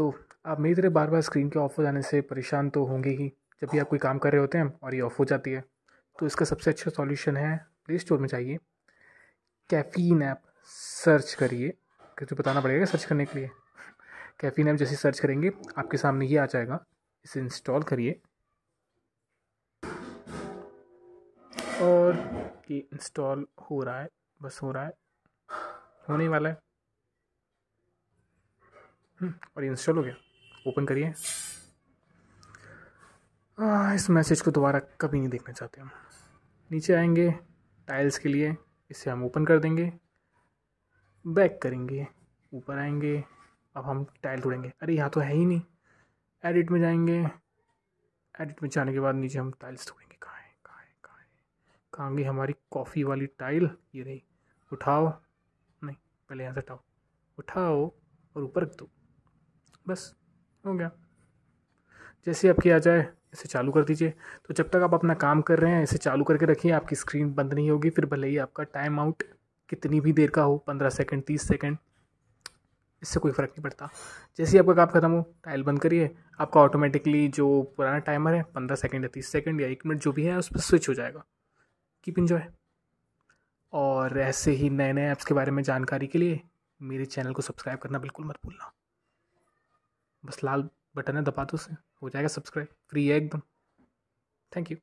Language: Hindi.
तो आप मेरी तरह बार बार स्क्रीन के ऑफ हो जाने से परेशान तो होंगे ही जब भी आप कोई काम कर रहे होते हैं और ये ऑफ हो जाती है तो इसका सबसे अच्छा सॉल्यूशन है प्ले स्टोर में जाइए कैफ़ीन ऐप सर्च करिए तो बताना पड़ेगा सर्च करने के लिए कैफ़ीन ऐप जैसे सर्च करेंगे आपके सामने ये आ जाएगा इसे इंस्टॉल करिए और ये इंस्टॉल हो रहा है बस हो रहा है होने वाला है हम्म, और इंस्टॉल हो गया ओपन करिए इस मैसेज को दोबारा कभी नहीं देखना चाहते हम नीचे आएंगे टाइल्स के लिए इसे हम ओपन कर देंगे बैक करेंगे ऊपर आएंगे अब हम टाइल ढूंढेंगे अरे यहाँ तो है ही नहीं एडिट में जाएंगे एडिट में जाने के बाद नीचे हम टाइल्स ढूंढेंगे कहाँ है कहाँ है कहाँ है कहाँ गई हमारी कॉफ़ी वाली टाइल ये रही उठाओ नहीं पहले यहाँ से हटाओ उठाओ और ऊपर दो बस हो गया जैसे आप आ जाए इसे चालू कर दीजिए तो जब तक आप अपना काम कर रहे हैं इसे चालू करके रखिए आपकी स्क्रीन बंद नहीं होगी फिर भले ही आपका टाइम आउट कितनी भी देर का हो पंद्रह सेकेंड तीस सेकेंड इससे कोई फ़र्क नहीं पड़ता जैसे ही आपका काम खत्म हो टाइल बंद करिए आपका ऑटोमेटिकली जो पुराना टाइमर है पंद्रह सेकेंड या तीस सेकेंड या एक मिनट जो भी है उस पर स्विच हो जाएगा कीप इन्जॉय और ऐसे ही नए नए ऐप्स के बारे में जानकारी के लिए मेरे चैनल को सब्सक्राइब करना बिल्कुल मत भूलना बस लाल बटन है दबा दो उसे हो जाएगा सब्सक्राइब फ्री है एकदम थैंक यू